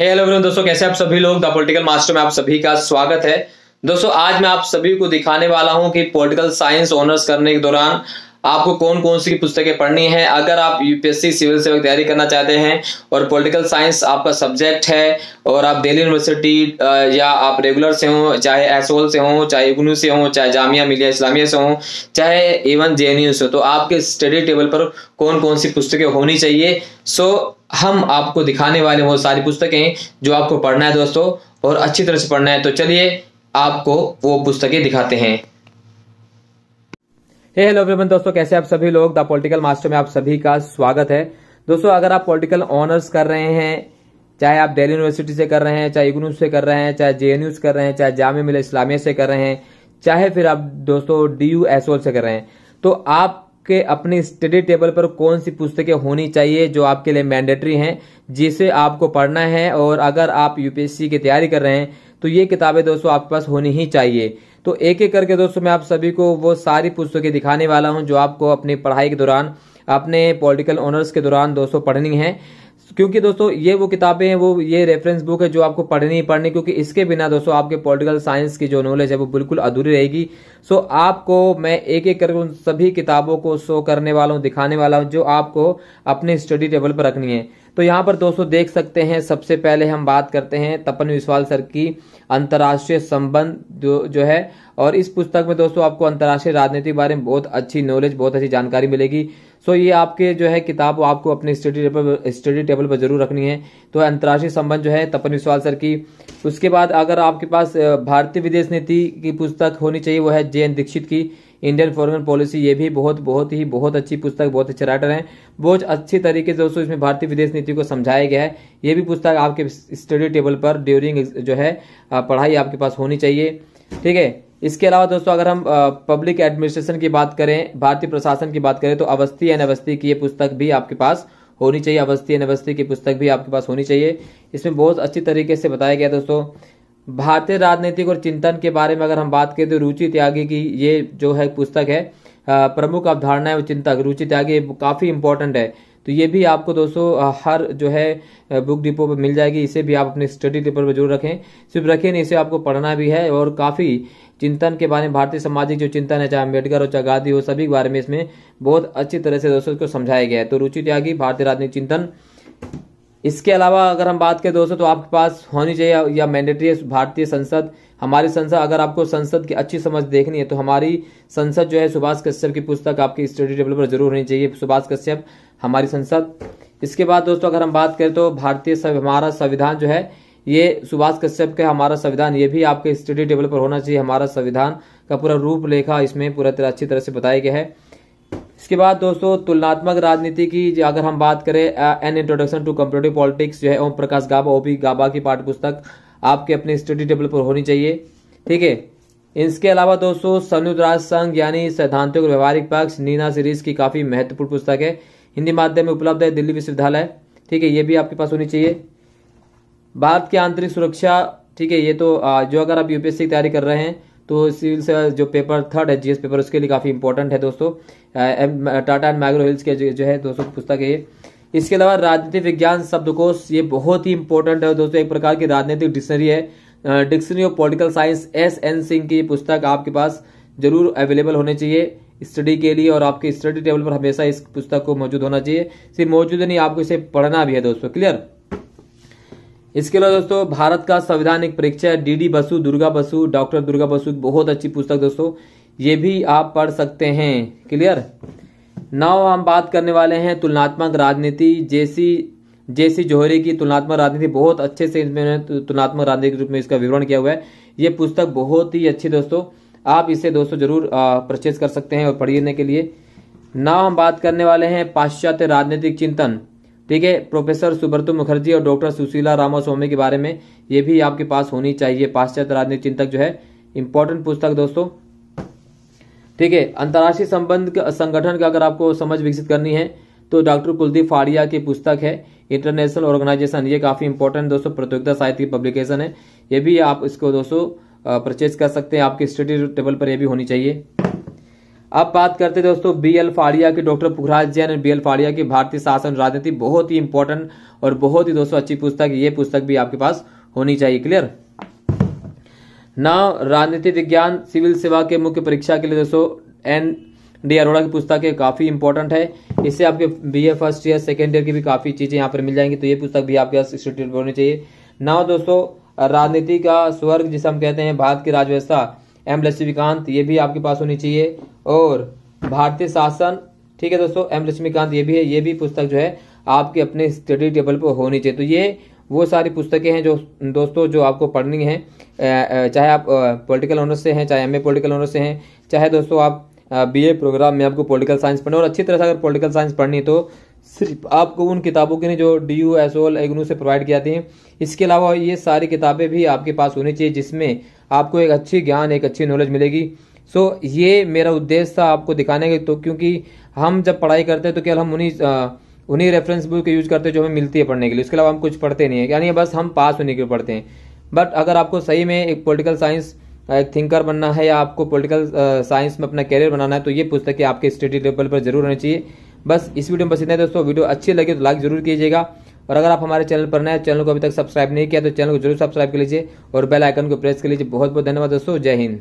hello hey, दोस्तों कैसे आप सभी लोग द पॉलिटिकल मास्टर में आप सभी का स्वागत है दोस्तों आज मैं आप सभी को दिखाने वाला हूं कि पॉलिटिकल साइंस ऑनर्स करने के दौरान आपको कौन कौन सी पुस्तकें पढ़नी है अगर आप यूपीएससी सिविल सेवा की तैयारी करना चाहते हैं और पॉलिटिकल साइंस आपका सब्जेक्ट है और आप दिल्ली यूनिवर्सिटी या आप रेगुलर से हों चाहे एसोल से हों चाहे इग्नू से हों चाहे जामिया मिलिया इस्लामिया से हों चाहे इवन जे से तो आपके स्टडी टेबल पर कौन कौन सी पुस्तकें होनी चाहिए सो हम आपको दिखाने वाले वो सारी पुस्तकें जो आपको पढ़ना है दोस्तों और अच्छी तरह से पढ़ना है तो चलिए आपको वो पुस्तकें दिखाते हैं हे हेलो एवरीवन दोस्तों कैसे आप सभी लोग द पॉलिटिकल मास्टर में आप सभी का स्वागत है दोस्तों अगर आप पॉलिटिकल ऑनर्स कर रहे हैं चाहे आप दिल्ली यूनिवर्सिटी से कर रहे हैं चाहे इग्नू से कर रहे हैं चाहे जे से कर रहे हैं चाहे जाम मिल इस्लामिया से कर रहे हैं चाहे फिर आप दोस्तों डी यू से कर रहे हैं तो आप के स्टडी टेबल पर कौन सी पुस्तकें होनी चाहिए जो आपके लिए मैंडेटरी हैं जिसे आपको पढ़ना है और अगर आप यूपीएससी की तैयारी कर रहे हैं तो ये किताबें दोस्तों आपके पास होनी ही चाहिए तो एक एक करके दोस्तों मैं आप सभी को वो सारी पुस्तकें दिखाने वाला हूँ जो आपको अपनी पढ़ाई के दौरान अपने पॉलिटिकल ऑनर्स के दौरान दोस्तों पढ़नी है क्योंकि दोस्तों ये वो किताबें हैं वो ये रेफरेंस बुक है जो आपको पढ़नी ही पढ़नी क्योंकि इसके बिना दोस्तों आपके पॉलिटिकल साइंस की जो नॉलेज है वो बिल्कुल अधूरी रहेगी सो आपको मैं एक एक करके उन सभी किताबों को शो करने वाला हूँ दिखाने वाला हूँ जो आपको अपने स्टडी टेबल पर रखनी है तो यहाँ पर दोस्तों देख सकते हैं सबसे पहले हम बात करते हैं तपन विश्वाल सर की अंतर्राष्ट्रीय संबंध जो जो है और इस पुस्तक में दोस्तों आपको अंतर्राष्ट्रीय राजनीति के बारे में बहुत अच्छी नॉलेज बहुत अच्छी जानकारी मिलेगी सो ये आपके जो है किताब आपको अपने स्टडी टेबल स्टडी टेबल पर जरूर रखनी है तो अंतर्राष्ट्रीय संबंध जो है तपन विश्वाल सर की उसके बाद अगर आपके पास भारतीय विदेश नीति की पुस्तक होनी चाहिए वो है जे दीक्षित की इंडियन फॉरेन पॉलिसी ये भी बहुत बहुत ही बहुत अच्छी पुस्तक बहुत अच्छे राइटर हैं बहुत अच्छी तरीके से दोस्तों इसमें भारतीय विदेश नीति को समझाया गया है ये भी पुस्तक आपके स्टडी टेबल पर ड्यूरिंग जो है पढ़ाई आपके पास होनी चाहिए ठीक है इसके अलावा दोस्तों अगर हम पब्लिक एडमिनिस्ट्रेशन की बात करें भारतीय प्रशासन की बात करें तो अवस्थी एन अवस्थी की ये पुस्तक भी आपके पास होनी चाहिए अवस्थी एन अवस्थी की पुस्तक भी आपके पास होनी चाहिए इसमें बहुत अच्छी तरीके से बताया गया दोस्तों भारतीय राजनीतिक और चिंतन के बारे में अगर हम बात करें तो रुचि त्यागी की ये जो है पुस्तक है प्रमुख अवधारणा और चिंतक रुचि त्यागी काफ़ी इंपॉर्टेंट है तो ये भी आपको दोस्तों हर जो है बुक डिपो पर मिल जाएगी इसे भी आप अपने स्टडी टेबल पर जरूर रखें सिर्फ रखें नहीं इसे आपको पढ़ना भी है और काफ़ी चिंतन के बारे में भारतीय सामाजिक जो चिंतन है चाहे अम्बेडकर हो चाहे गांधी हो सभी के बारे में इसमें बहुत अच्छी तरह से दोस्तों इसको समझाया गया है तो रुचि त्यागी भारतीय राजनीतिक चिंतन इसके अलावा अगर हम बात करें दोस्तों तो आपके पास होनी चाहिए या मैंडेटरी भारतीय संसद हमारी संसद अगर आपको संसद की अच्छी समझ देखनी है तो हमारी संसद जो है सुभाष कश्यप की पुस्तक आपकी स्टडी टेबल पर जरूर होनी चाहिए सुभाष कश्यप हमारी संसद इसके बाद दोस्तों अगर हम बात करें तो भारतीय हमारा संविधान जो है ये सुभाष कश्यप के हमारा संविधान ये भी आपके स्टडी टेबल पर होना चाहिए हमारा संविधान का पूरा रूप लेखा इसमें पूरा तरह अच्छी तरह से बताया गया है इसके बाद दोस्तों तुलनात्मक राजनीति की अगर हम बात करें an introduction to competitive politics जो है ओम प्रकाश गाबा ओपी गाबा की पाठ पुस्तक आपके अपने स्टडी टेबल पर होनी चाहिए ठीक है इसके अलावा दोस्तों संयुक्त राष्ट्र संघ यानी सैद्धांतिक और व्यवहारिक पक्ष नीना सीरीज की काफ़ी महत्वपूर्ण पुस्तक है हिंदी माध्यम में उपलब्ध है दिल्ली विश्वविद्यालय ठीक है ये भी आपके पास होनी चाहिए भारत की आंतरिक सुरक्षा ठीक है ये तो जो अगर आप यूपीएससी की तैयारी कर रहे हैं तो सिविल जो पेपर थर्ड है जीएस पेपर उसके लिए काफ़ी इंपॉर्टेंट है दोस्तों टाटा एंड माइग्रो हिल्स के जो है दोस्तों पुस्तक है इसके अलावा राजनीति विज्ञान शब्दकोश ये बहुत ही इंपॉर्टेंट है दोस्तों एक प्रकार की राजनीतिक डिक्शनरी है dictionary of political science S N Singh की पुस्तक आपके पास जरूर अवेलेबल होने चाहिए स्टडी के लिए और आपके स्टडी टेबल पर हमेशा इस पुस्तक को मौजूद होना चाहिए सिर्फ मौजूद नहीं आपको इसे पढ़ना भी है दोस्तों क्लियर इसके अलावा दोस्तों भारत का संविधानिक परीक्षा डीडी बसु दुर्गा बसु डॉक्टर दुर्गा बसु बहुत अच्छी पुस्तक दोस्तों ये भी आप पढ़ सकते हैं क्लियर नाव हम बात करने वाले हैं तुलनात्मक राजनीति जैसी जैसी जोहरी की तुलनात्मक राजनीति बहुत अच्छे से इसमें तुलनात्मक राजनीति के रूप में इसका विवरण किया हुआ है ये पुस्तक बहुत ही अच्छी दोस्तों आप इसे दोस्तों जरूर परचेज कर सकते हैं और पढ़ने के लिए नाव हम बात करने वाले हैं पाश्चात्य राजनीतिक चिंतन ठीक है प्रोफेसर सुब्रतो मुखर्जी और डॉक्टर सुशीला रामास्वामी के बारे में ये भी आपके पास होनी चाहिए पाश्चात्य राजनीति चिंतक जो है इंपॉर्टेंट पुस्तक दोस्तों ठीक है अंतर्राष्ट्रीय संबंध संगठन का अगर आपको समझ विकसित करनी है तो डॉक्टर कुलदीप फाड़िया की पुस्तक है इंटरनेशनल ऑर्गेनाइजेशन ये काफी इंपॉर्टेंट दोस्तों प्रतियोगिता साहित्य पब्लिकेशन है ये भी आप इसको दोस्तों परचेज कर सकते हैं आपके स्टडी टेबल पर यह भी होनी चाहिए अब बात करते दोस्तों बी एल फाड़िया की डॉक्टर पुखराज जैन और बी एल फाड़िया की भारतीय शासन राजनीति बहुत ही इंपॉर्टेंट और बहुत ही दोस्तों अच्छी पुस्तक ये पुस्तक भी आपके पास होनी चाहिए क्लियर नाउ राजनीति विज्ञान सिविल सेवा के मुख्य परीक्षा के लिए दोस्तों एन डी अरोड़ा की पुस्तक है काफ़ी इंपॉर्टेंट है इससे आपके B A first year second year की भी काफ़ी चीज़ें यहाँ पर मिल जाएंगी तो ये पुस्तक भी आपके पास इंस्टीट्यूट होनी चाहिए नाव दोस्तों राजनीति का स्वर्ग जिसे हम कहते हैं भारत की राजव्यवस्था एम लक्ष्मीकांत ये भी आपके पास होनी चाहिए और भारतीय शासन ठीक है दोस्तों एम लक्ष्मीकांत ये भी है ये भी पुस्तक जो है आपके अपने स्टडी टेबल पर होनी चाहिए तो ये वो सारी पुस्तकें हैं जो दोस्तों जो आपको पढ़नी है चाहे आप पॉलिटिकल ऑनर्स से हैं चाहे एम पॉलिटिकल ऑनर्स से हैं चाहे दोस्तों आप बीए प्रोग्राम में आपको पॉलिटिकल साइंस पढ़ना और अच्छी तरह से अगर पॉलिटिकल साइंस पढ़नी है तो सिर्फ आपको उन किताबों के नहीं जो डी यू एस ओल एग्नू से प्रोवाइड किया जाती है इसके अलावा ये सारी किताबें भी आपके पास होनी चाहिए जिसमें आपको एक अच्छी ज्ञान एक अच्छी नॉलेज मिलेगी सो ये मेरा उद्देश्य था आपको दिखाने का तो क्योंकि हम जब पढ़ाई करते हैं तो केवल हम उन्हीं उन्हीं रेफरेंस बुक यूज करते हैं जो हमें मिलती है पढ़ने के लिए उसके अलावा हम कुछ पढ़ते नहीं है यानी बस हम पास होने के लिए पढ़ते हैं बट अगर आपको सही में एक पॉलिटिकल साइंस एक थिंकर बनना है या आपको पॉलिटिकल साइंस में अपना कैरियर बनाना है तो ये पुस्तकें आपके स्टडी लेवल पर जरूर होनी चाहिए बस इस वीडियो में बस इतना है दोस्तों वीडियो अच्छी लगे तो लाइक जरूर कीजिएगा और अगर आप हमारे चैनल पर नए चैनल को अभी तक सब्सक्राइब नहीं किया तो चैनल को जरूर सब्सक्राइब कर लीजिए और बेल आइकन को प्रेस कर लीजिए बहुत बहुत धन्यवाद दोस्तों जय हिंद